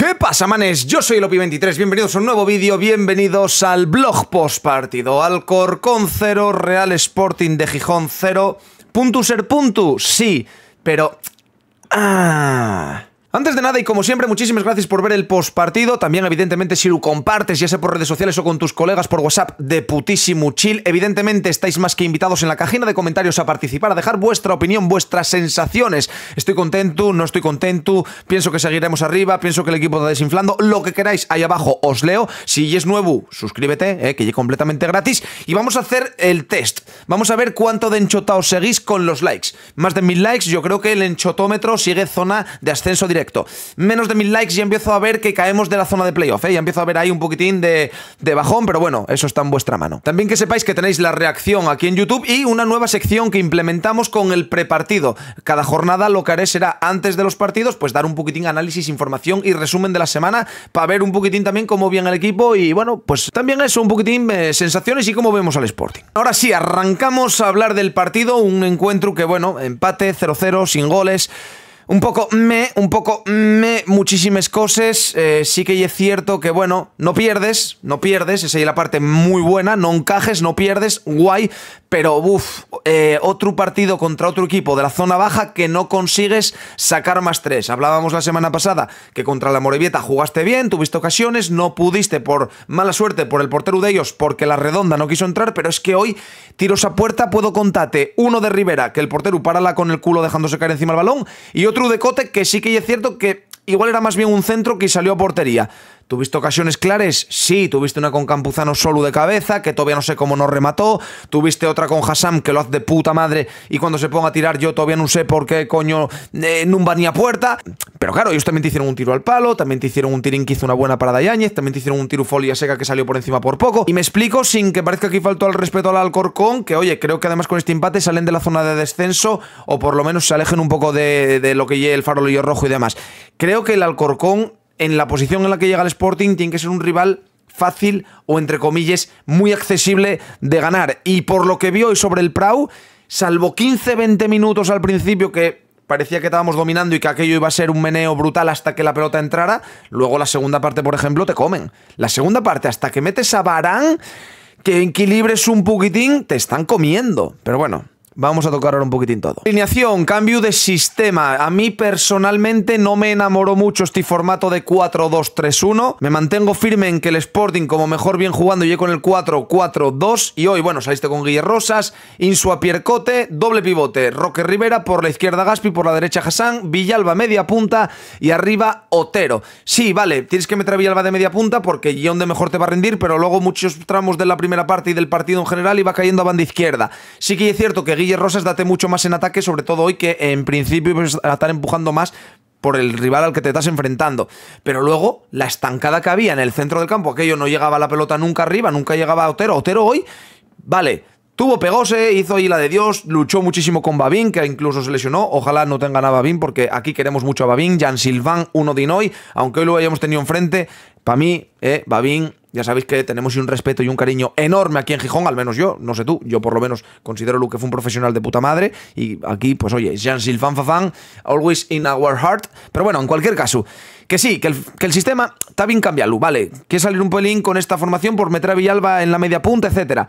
¿Qué pasa, manes? Yo soy Lopi23, bienvenidos a un nuevo vídeo, bienvenidos al blog post partido. Alcorcón 0, Real Sporting de Gijón 0. Punto ser puntu, sí, pero. Ah. Antes de nada y como siempre, muchísimas gracias por ver el post partido También, evidentemente, si lo compartes, ya sea por redes sociales o con tus colegas por WhatsApp de putísimo chill, evidentemente estáis más que invitados en la cajina de comentarios a participar, a dejar vuestra opinión, vuestras sensaciones. Estoy contento, no estoy contento, pienso que seguiremos arriba, pienso que el equipo está desinflando, lo que queráis ahí abajo os leo. Si es nuevo, suscríbete, eh, que es completamente gratis. Y vamos a hacer el test. Vamos a ver cuánto de enchotaos seguís con los likes. Más de mil likes, yo creo que el enchotómetro sigue zona de ascenso directo Menos de mil likes y empiezo a ver que caemos de la zona de playoff, y ¿eh? Ya empiezo a ver ahí un poquitín de, bajón, pero bueno, eso está en vuestra mano. También que sepáis que tenéis la reacción aquí en YouTube y una nueva sección que implementamos con el prepartido. Cada jornada lo que haré será antes de los partidos, pues dar un poquitín análisis, información y resumen de la semana para ver un poquitín también cómo viene el equipo y bueno, pues también eso, un poquitín de eh, sensaciones y cómo vemos al Sporting. Ahora sí, arrancamos a hablar del partido, un encuentro que bueno, empate 0-0 sin goles un poco me, un poco me, muchísimas cosas. Eh, sí que es cierto que, bueno, no pierdes, no pierdes, esa es la parte muy buena, no encajes, no pierdes, guay, pero uff, eh, otro partido contra otro equipo de la zona baja que no consigues sacar más tres. Hablábamos la semana pasada que contra la Morevieta jugaste bien, tuviste ocasiones, no pudiste por mala suerte por el portero de ellos porque la redonda no quiso entrar, pero es que hoy tiros a puerta puedo contarte uno de Rivera que el portero parala con el culo dejándose caer encima el balón y otro de Cote, que sí que es cierto que igual era más bien un centro que salió a portería. ¿Tuviste ocasiones claras? Sí, tuviste una con Campuzano solo de cabeza, que todavía no sé cómo nos remató. Tuviste otra con Hassam, que lo hace de puta madre, y cuando se ponga a tirar yo todavía no sé por qué coño eh, no va ni a puerta. Pero claro, ellos también te hicieron un tiro al palo, también te hicieron un tirín que hizo una buena parada Yáñez, también te hicieron un tiro folia seca que salió por encima por poco. Y me explico sin que parezca que aquí faltó al respeto al Alcorcón, que oye, creo que además con este empate salen de la zona de descenso, o por lo menos se alejen un poco de, lo que lleve el farolillo rojo y demás. Creo que el Alcorcón en la posición en la que llega el Sporting tiene que ser un rival fácil o entre comillas muy accesible de ganar. Y por lo que vi hoy sobre el Prau, salvo 15-20 minutos al principio que parecía que estábamos dominando y que aquello iba a ser un meneo brutal hasta que la pelota entrara, luego la segunda parte, por ejemplo, te comen. La segunda parte, hasta que metes a Barán, que equilibres un poquitín, te están comiendo. Pero bueno, Vamos a tocar ahora un poquitín todo. Alineación, cambio de sistema. A mí personalmente no me enamoró mucho este formato de 4-2-3-1. Me mantengo firme en que el Sporting, como mejor bien jugando, llegué con el 4-4-2. Y hoy, bueno, saliste con Guillermo Rosas, Insua Piercote, doble pivote. Roque Rivera por la izquierda Gaspi, por la derecha Hassan, Villalba media punta y arriba Otero. Sí, vale, tienes que meter a Villalba de media punta porque guión de mejor te va a rendir, pero luego muchos tramos de la primera parte y del partido en general iba cayendo a banda izquierda. Sí que es cierto que Guille Rosas date mucho más en ataque, sobre todo hoy que en principio vas a estar empujando más por el rival al que te estás enfrentando. Pero luego, la estancada que había en el centro del campo, aquello no llegaba la pelota nunca arriba, nunca llegaba a Otero. Otero hoy, vale, tuvo pegose, hizo ahí la de Dios, luchó muchísimo con Babín, que incluso se lesionó. Ojalá no tengan a Babín, porque aquí queremos mucho a Babín. Jan Silván, uno de Inoy, aunque hoy lo hayamos tenido enfrente, para mí, eh, Babín, ya sabéis que tenemos un respeto y un cariño enorme aquí en Gijón, al menos yo, no sé tú, yo por lo menos considero Luke que fue un profesional de puta madre. Y aquí, pues oye, Jean-Sylvain Fafan, always in our heart. Pero bueno, en cualquier caso, que sí, que el, sistema está bien cambiado, vale. Quiere salir un pelín con esta formación por meter a Villalba en la media punta, etcétera.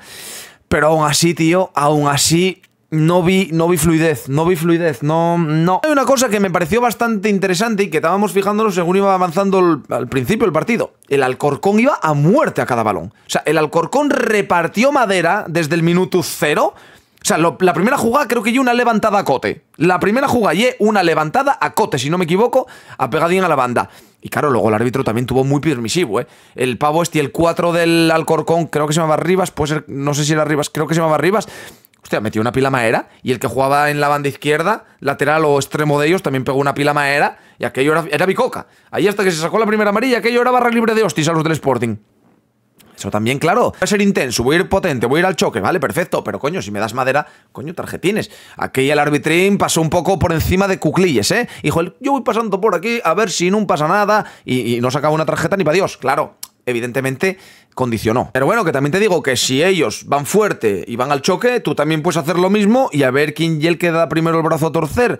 Pero aún así, tío, aún así, no vi, no vi fluidez, no vi fluidez, no, no. Hay una cosa que me pareció bastante interesante y que estábamos fijándolo según iba avanzando al principio el partido. El Alcorcón iba a muerte a cada balón. O sea, el Alcorcón repartió madera desde el minuto cero. O sea, la primera jugada creo que yo una levantada a Cote. La primera jugada y una levantada a Cote, si no me equivoco, a pegadín a la banda. Y claro, luego el árbitro también tuvo muy permisivo, ¿eh? El pavo este, el 4 del Alcorcón, creo que se llamaba Rivas, puede ser, no sé si era Rivas, creo que se llamaba Rivas Hostia, metió una pila maera. Y el que jugaba en la banda izquierda, lateral o extremo de ellos, también pegó una pila maera. Y aquello era, era bicoca. Ahí hasta que se sacó la primera amarilla, aquello era barra libre de hostis a los del Sporting. Eso también, claro. Voy a ser intenso, voy a ir potente, voy a ir al choque, ¿vale? Perfecto. Pero coño, si me das madera, coño, tarjetines. Aquí el arbitrín pasó un poco por encima de cuclillas, ¿eh? Hijo, yo voy pasando por aquí a ver si no pasa nada y, y no sacaba una tarjeta ni para Dios. Claro, evidentemente condicionó. Pero bueno, que también te digo que si ellos van fuerte y van al choque, tú también puedes hacer lo mismo y a ver quién y que da primero el brazo a torcer.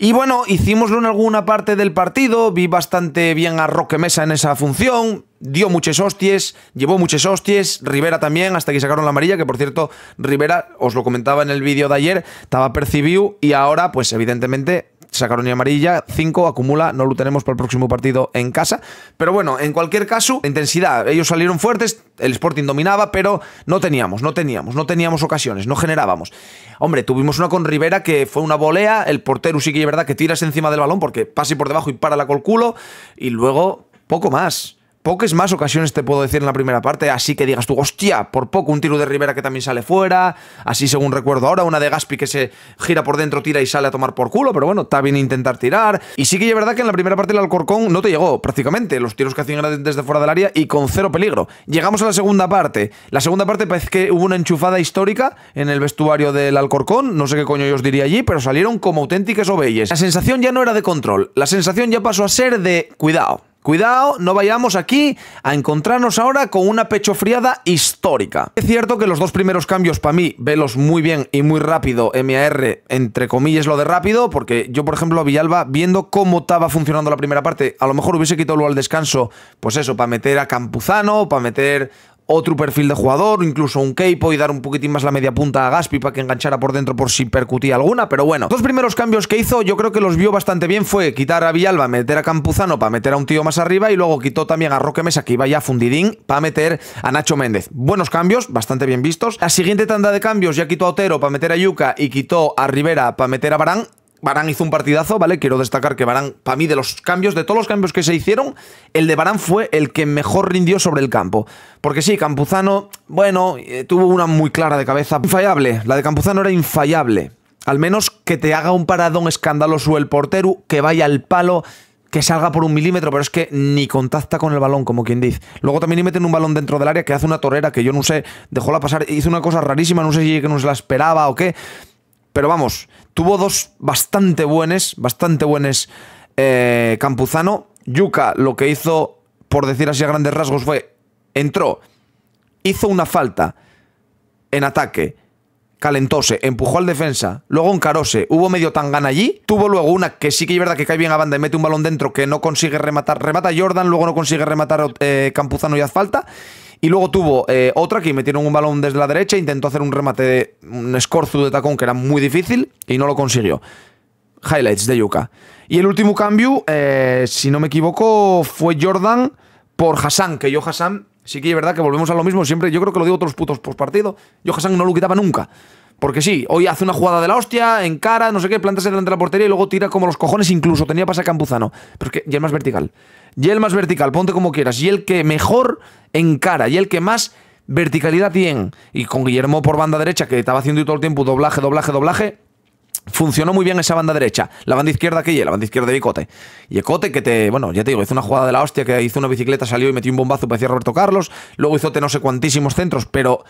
Y bueno, hicimoslo en alguna parte del partido, vi bastante bien a Roque Mesa en esa función, dio muchas hostias, llevó muchas hostias, Rivera también, hasta que sacaron la amarilla, que por cierto, Rivera, os lo comentaba en el vídeo de ayer, estaba percibido y ahora, pues evidentemente, sacaron ya amarilla, 5 acumula, no lo tenemos para el próximo partido en casa. Pero bueno, en cualquier caso, intensidad, ellos salieron fuertes, el Sporting dominaba, pero no teníamos, no teníamos, no teníamos ocasiones, no generábamos. Hombre, tuvimos una con Rivera que fue una volea, el portero sí que es verdad que tiras encima del balón porque pase por debajo y para la col culo, y luego poco más pocas más ocasiones te puedo decir en la primera parte, así que digas tú, hostia, por poco un tiro de Rivera que también sale fuera, así según recuerdo ahora, una de Gaspi que se gira por dentro, tira y sale a tomar por culo, pero bueno, está bien intentar tirar. Y sí que es verdad que en la primera parte el Alcorcón no te llegó prácticamente, los tiros que hacían eran desde fuera del área y con cero peligro. Llegamos a la segunda parte. La segunda parte parece que hubo una enchufada histórica en el vestuario del Alcorcón, no sé qué coño yo os diría allí, pero salieron como auténticas ovejas. La sensación ya no era de control, la sensación ya pasó a ser de cuidado Cuidado, no vayamos aquí a encontrarnos ahora con una pechofriada histórica. Es cierto que los dos primeros cambios para mí, velos muy bien y muy rápido, MAR, entre comillas lo de rápido, porque yo, por ejemplo, a Villalba, viendo cómo estaba funcionando la primera parte, a lo mejor hubiese quitado luego al descanso, pues eso, para meter a Campuzano, para meter otro perfil de jugador, incluso un Keipo y dar un poquitín más la media punta a Gaspi para que enganchara por dentro por si percutía alguna, pero bueno. Los primeros cambios que hizo yo creo que los vio bastante bien, fue quitar a Villalba, meter a Campuzano para meter a un tío más arriba y luego quitó también a Roque Mesa que iba ya fundidín para meter a Nacho Méndez. Buenos cambios, bastante bien vistos. La siguiente tanda de cambios ya quitó a Otero para meter a Yuca y quitó a Rivera para meter a Barán Barán hizo un partidazo, ¿vale? Quiero destacar que Barán, para mí, de los cambios, de todos los cambios que se hicieron, el de Barán fue el que mejor rindió sobre el campo. Porque sí, Campuzano, bueno, eh, tuvo una muy clara de cabeza. Infallable, la de Campuzano era infallable. Al menos que te haga un paradón escandaloso el portero, que vaya al palo, que salga por un milímetro, pero es que ni contacta con el balón, como quien dice. Luego también meten un balón dentro del área que hace una torera, que yo no sé, dejó la pasar, hizo una cosa rarísima, no sé si que no la esperaba o qué pero vamos, tuvo dos bastante buenos, bastante buenos eh, Campuzano. Yuka lo que hizo, por decir así a grandes rasgos, fue, entró, hizo una falta en ataque, calentóse, empujó al defensa, luego encarose, hubo medio tangana allí, tuvo luego una que sí que es verdad que cae bien a banda y mete un balón dentro que no consigue rematar, remata Jordan, luego no consigue rematar eh, Campuzano y haz falta, y luego tuvo eh, otra que metieron un balón desde la derecha, intentó hacer un remate, de, un escorzo de tacón que era muy difícil y no lo consiguió. Highlights de Yuka. Y el último cambio, eh, si no me equivoco, fue Jordan por Hassan, que yo Hassan, sí que es verdad que volvemos a lo mismo siempre, yo creo que lo digo todos los putos postpartido yo Hassan no lo quitaba nunca. Porque sí, hoy hace una jugada de la hostia, encara, no sé qué, plantas delante de la portería y luego tira como los cojones, incluso tenía pasa Campuzano. Pero es que el más vertical. Y el más vertical, ponte como quieras. Y el que mejor encara, y el que más verticalidad tiene. Y con Guillermo por banda derecha, que estaba haciendo todo el tiempo doblaje, doblaje, doblaje, funcionó muy bien esa banda derecha. La banda izquierda que la banda izquierda de Bicote. Y Ecote que te, bueno, ya te digo, hizo una jugada de la hostia que hizo una bicicleta, salió y metió un bombazo, parecía Roberto Carlos. Luego hizo te no sé cuantísimos centros, pero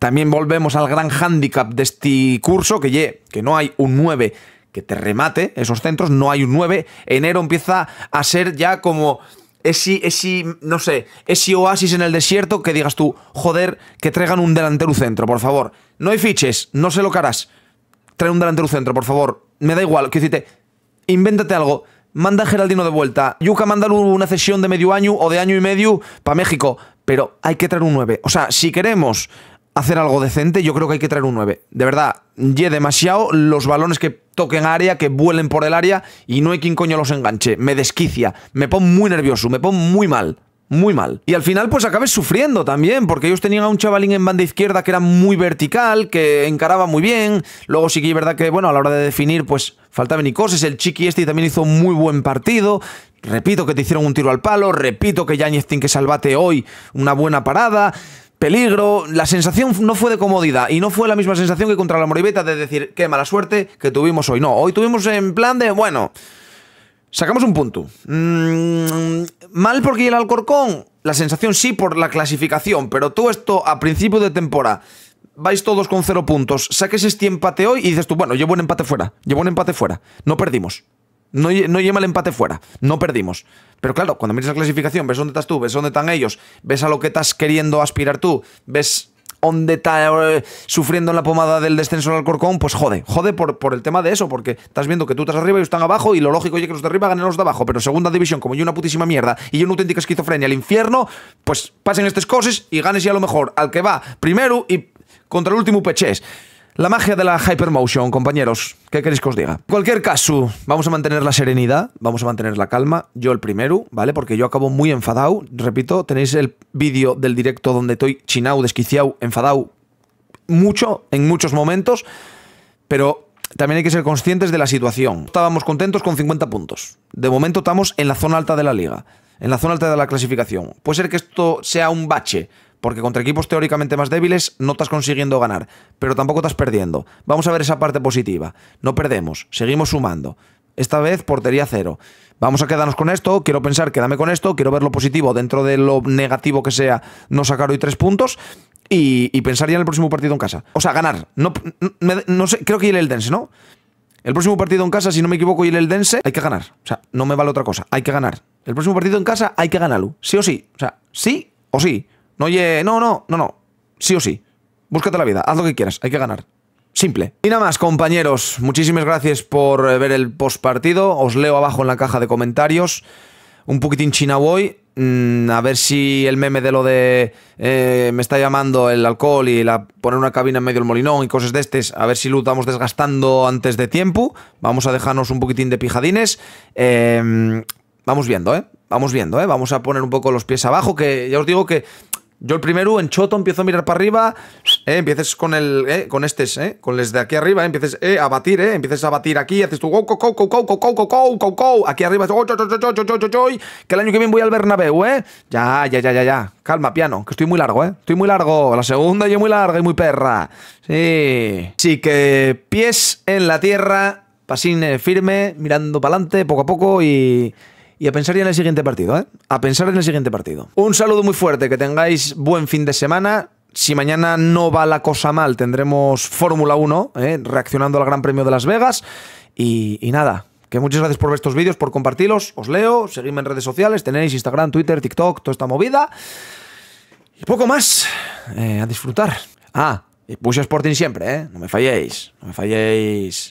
también volvemos al gran hándicap de este curso, que, ya que no hay un 9 que te remate esos centros, no hay un 9. Enero empieza a ser ya como ese, ese, no sé, ese oasis en el desierto que digas tú, joder, que traigan un delantero centro, por favor. No hay fiches, no se lo caras Trae un delantero centro, por favor. Me da igual, que decirte, invéntate algo. Manda a Geraldino de vuelta. Yuka, manda una cesión de medio año o de año y medio para México. Pero hay que traer un 9. O sea, si queremos hacer algo decente, yo creo que hay que traer un 9. De verdad, y demasiado los balones que toquen área, que vuelen por el área y no hay quien coño los enganche. Me desquicia, me pon muy nervioso, me pongo muy mal. Muy mal. Y al final pues acabes sufriendo también, porque ellos tenían a un chavalín en banda izquierda que era muy vertical, que encaraba muy bien. Luego sí que es verdad que, bueno, a la hora de definir pues faltaban y cosas. El Chiqui este también hizo un muy buen partido. Repito que te hicieron un tiro al palo, repito que Yáñez tiene que salvate hoy una buena parada peligro, la sensación no fue de comodidad y no fue la misma sensación que contra la Moribeta de decir, qué mala suerte que tuvimos hoy. No, hoy tuvimos en plan de, bueno, sacamos un punto. Mm, mal porque el Alcorcón, la sensación sí por la clasificación, pero tú esto a principio de temporada vais todos con cero puntos, saques este empate hoy y dices tú, bueno, llevo un empate fuera, llevo un empate fuera, no perdimos. No, no lleva el empate fuera, no perdimos. Pero claro, cuando miras la clasificación, ves dónde estás tú, ves dónde están ellos, ves a lo que estás queriendo aspirar tú, ves dónde está eh, sufriendo en la pomada del descenso al corcón, pues jode, jode por, por el tema de eso, porque estás viendo que tú estás arriba y están abajo, y lo lógico es que los de arriba ganen los de abajo, pero segunda división, como yo una putísima mierda y yo una auténtica esquizofrenia, el infierno, pues pasen estas cosas y ganes y a lo mejor al que va primero y contra el último pechés. La magia de la hypermotion, compañeros. ¿Qué queréis que os diga? En cualquier caso, vamos a mantener la serenidad, vamos a mantener la calma. Yo el primero, ¿vale? Porque yo acabo muy enfadado. Repito, tenéis el vídeo del directo donde estoy chinao, desquiciado, enfadado. Mucho, en muchos momentos. Pero también hay que ser conscientes de la situación. Estábamos contentos con 50 puntos. De momento estamos en la zona alta de la liga. En la zona alta de la clasificación. Puede ser que esto sea un bache porque contra equipos teóricamente más débiles no estás consiguiendo ganar, pero tampoco estás perdiendo. Vamos a ver esa parte positiva. No perdemos, seguimos sumando. Esta vez portería cero. Vamos a quedarnos con esto, quiero pensar, quédame con esto, quiero ver lo positivo dentro de lo negativo que sea no sacar hoy tres puntos y, pensar ya en el próximo partido en casa. O sea, ganar. No, no, sé, creo que el Eldense, ¿no? El próximo partido en casa, si no me equivoco, y el Eldense, hay que ganar. O sea, no me vale otra cosa, hay que ganar. El próximo partido en casa hay que ganarlo, sí o sí. O sea, sí o sí. No, oye, no, no, no, no. Sí o sí. Búscate la vida, haz lo que quieras, hay que ganar. Simple. Y nada más, compañeros. Muchísimas gracias por eh, ver el postpartido. Os leo abajo en la caja de comentarios. Un poquitín china voy. Mm, a ver si el meme de lo de eh, me está llamando el alcohol y la, poner una cabina en medio del molinón y cosas de este. a ver si lo estamos desgastando antes de tiempo. Vamos a dejarnos un poquitín de pijadines. Em, vamos viendo, ¿eh? Vamos viendo, ¿eh? Vamos a poner un poco los pies abajo, que ya os digo que yo el primero en choto empiezo a mirar para arriba, eh, empieces con el, con estes, eh, con los de aquí arriba, empieces a batir, eh, empieces a batir aquí, haces tu go, aquí arriba, que el año que viene voy al Bernabéu, eh, ya, ya, ya, ya, ya, calma, piano, que estoy muy largo, eh, estoy muy largo, la segunda yo muy larga y muy perra, sí, sí que pies en la tierra, pasín firme, mirando para adelante, poco a poco y y a pensar ya en el siguiente partido, ¿eh? A pensar en el siguiente partido. Un saludo muy fuerte, que tengáis buen fin de semana. Si mañana no va la cosa mal, tendremos Fórmula 1, ¿eh? reaccionando al Gran Premio de Las Vegas. Y, nada, que muchas gracias por ver estos vídeos, por compartirlos. Os leo, seguidme en redes sociales, tenéis Instagram, Twitter, TikTok, toda esta movida. Y poco más, eh, a disfrutar. Ah, y Push Sporting siempre, ¿eh? No me falléis, no me falléis.